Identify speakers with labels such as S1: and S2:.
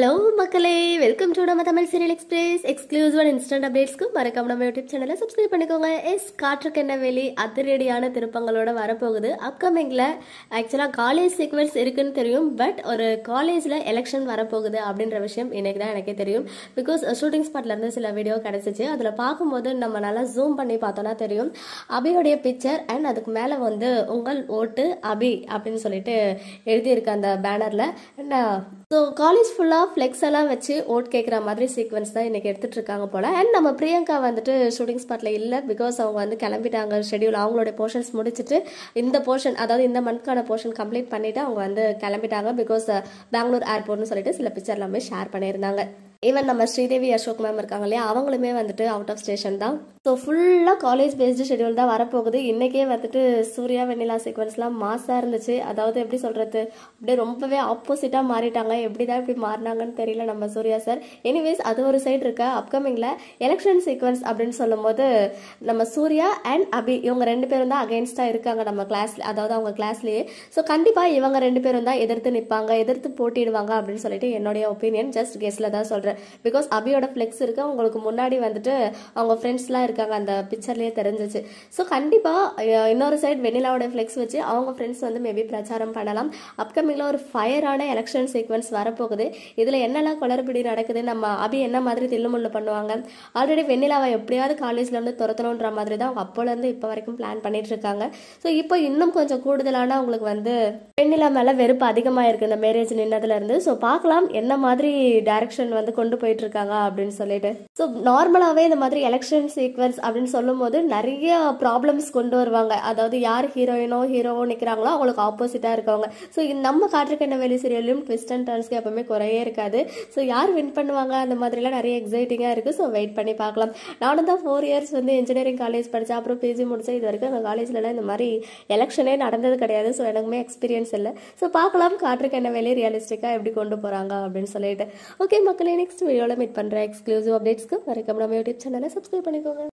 S1: hello மக்களே welcome to நம்ம Tamil serial express எக்ஸ்க்ளூசிவான இன்ஸ்டன்ட் அப்டேட்ஸ்க்கு மறக்காம நம்ம யூடியூப் சேனலை சப்ஸ்கிரைப் பண்ணிக்கோங்க எஸ் காற்றுக்கு என்ன வெளி அதிரடியான திருப்பங்களோட வரப்போகுது அப்கமிங்கில் ஆக்சுவலாக காலேஜ் சீக்வன்ஸ் இருக்குன்னு தெரியும் பட் ஒரு காலேஜில் எலெக்ஷன் வரப்போகுது அப்படின்ற விஷயம் இன்னைக்கு தான் எனக்கே தெரியும் பிகாஸ் ஷூட்டிங் ஸ்பாட்லேருந்து சில வீடியோ கிடச்சிச்சு அதில் பார்க்கும்போது நம்ம நல்லா ஜூம் பண்ணி பார்த்தோன்னா தெரியும் அபியோடைய பிக்சர் அண்ட் அதுக்கு மேலே வந்து உங்கள் ஓட்டு அபி அப்படின்னு சொல்லிட்டு எழுதியிருக்க அந்த பேனரில் அண்ட் ஸோ காலேஜ் ஃபுல்லாக ஃப்ளெக்ஸ் எல்லாம் வச்சு ஓட் கேட்குற மாதிரி சீக்வன்ஸ் தான் இன்றைக்கி எடுத்துகிட்டு இருக்காங்க போல் அண்ட் நம்ம பிரியங்கா வந்துட்டு ஷூட்டிங் ஸ்பாட்டில் இல்லை பிகாஸ் அவங்க வந்து கிளம்பிட்டாங்க ஷெடியூல் அவங்களோட போர்ஷன்ஸ் முடிச்சுட்டு இந்த போர்ஷன் அதாவது இந்த மந்த்க்கான போர்ஷன் கம்ப்ளீட் பண்ணிவிட்டு அவங்க வந்து கிளம்பிட்டாங்க பிகாஸ் பெங்களூர் ஏர்போர்ட்னு சொல்லிட்டு சில பிக்சர் எல்லாமே ஷேர் பண்ணியிருந்தாங்க ஈவன் நம்ம ஸ்ரீதேவி அசோக் மேம் இருக்காங்க இல்லையா அவங்களுமே வந்துட்டு அவுட் ஆஃப் ஸ்டேஷன் தான் ஸோ ஃபுல்லாக காலேஜ் பேஸ்டு ஷெடியூல் தான் வரப்போகுது இன்றைக்கே வந்துட்டு சூர்யா வெண்ணிலா சீக்வன்ஸ்லாம் மாசாக இருந்துச்சு அதாவது எப்படி சொல்கிறது அப்படியே ரொம்பவே ஆப்போசிட்டாக மாறிட்டாங்க எப்படி தான் இப்படி மாறினாங்கன்னு தெரியல நம்ம சூர்யா சார் எனிவேஸ் அது ஒரு சைடு இருக்க அப்கமிங்கில் எலெக்ஷன் சீக்வன்ஸ் அப்படின்னு சொல்லும்போது நம்ம சூர்யா அண்ட் அபி இவங்க ரெண்டு பேரும் தான் அகேன்ஸ்டாக இருக்காங்க நம்ம கிளாஸ் அதாவது அவங்க கிளாஸ்லேயே ஸோ கண்டிப்பாக இவங்க ரெண்டு பேரும் தான் எதிர்த்து நிற்பாங்க எதிர்த்து போட்டிடுவாங்க அப்படின்னு சொல்லிட்டு என்னுடைய ஒப்பீனியன் ஜஸ்ட் கெஸ்டில் தான் சொல்கிறேன் பிகாஸ் அபியோட ஃப்ளெக்ஸ் இருக்குது அவங்களுக்கு முன்னாடி வந்துட்டு அவங்க ஃப்ரெண்ட்ஸ்லாம் இருக்கு இருக்காங்க அந்த பிக்சர்லேயே தெரிஞ்சிச்சு ஸோ கண்டிப்பாக இன்னொரு சைட் வெண்ணிலாவோடய ஃப்ளெக்ஸ் வச்சு அவங்க ஃப்ரெண்ட்ஸ் வந்து மேபி பிரச்சாரம் பண்ணலாம் அப்கமிங்கில் ஒரு ஃபயரான எலெக்ஷன் சீக்வன்ஸ் வரப்போகுது இதில் என்னெல்லாம் குளறுபடி நடக்குது நம்ம அபி என்ன மாதிரி தில்லுமுள்ளு பண்ணுவாங்க ஆல்ரெடி வெண்ணிலாவை எப்படியாவது காலேஜ்லேருந்து துரத்தணுன்ற மாதிரி தான் அவங்க அப்போலேருந்து இப்போ வரைக்கும் பிளான் பண்ணிட்டு இருக்காங்க ஸோ இப்போ இன்னும் கொஞ்சம் கூடுதலான அவங்களுக்கு வந்து வெண்ணிலா மேலே வெறுப்பு அதிகமாக இருக்குது இந்த மேரேஜ் நின்னதுலேருந்து ஸோ பார்க்கலாம் என்ன மாதிரி டைரக்ஷன் வந்து கொண்டு போயிட்டு இருக்காங்க அப்படின்னு சொல்லிட்டு ஸோ நார்மலாகவே இந்த மாதிரி எலெக்ஷன் சீக்வன்ஸ் லவ்வர்ஸ் அப்படின்னு சொல்லும் போது நிறைய ப்ராப்ளம்ஸ் கொண்டு வருவாங்க அதாவது யார் ஹீரோயினோ ஹீரோவோ நிற்கிறாங்களோ அவங்களுக்கு ஆப்போசிட்டாக இருக்கவங்க ஸோ இது நம்ம காற்றுக்கண்ண வேலி சீரியல்லையும் ட்விஸ்ட் அண்ட் டர்ன்ஸ்க்கு எப்பவுமே குறையே இருக்காது ஸோ யார் வின் பண்ணுவாங்க அந்த மாதிரிலாம் நிறைய எக்ஸைட்டிங்காக இருக்குது ஸோ வெயிட் பண்ணி பார்க்கலாம் நானும் தான் ஃபோர் இயர்ஸ் வந்து இன்ஜினியரிங் காலேஜ் படித்தேன் அப்புறம் பிஜி முடித்தேன் இது வரைக்கும் எங்கள் காலேஜ்லலாம் இந்த மாதிரி எலெக்ஷனே நடந்தது கிடையாது ஸோ எனக்குமே எக்ஸ்பீரியன்ஸ் இல்லை ஸோ பார்க்கலாம் காற்றுக்கண்ண வேலி ரியலிஸ்டிக்காக எப்படி கொண்டு போகிறாங்க அப்படின்னு சொல்லிட்டு ஓகே மக்களே நெக்ஸ்ட் வீடியோவில் மீட் பண்ணுறேன் எக்ஸ்க்ளூசிவ் அப்டேட்ஸ்க்கு வரைக்கும் நம்ம யூடியூப் சேனலை சப்ஸ்கிரைப் பண்ணிக்கோங்க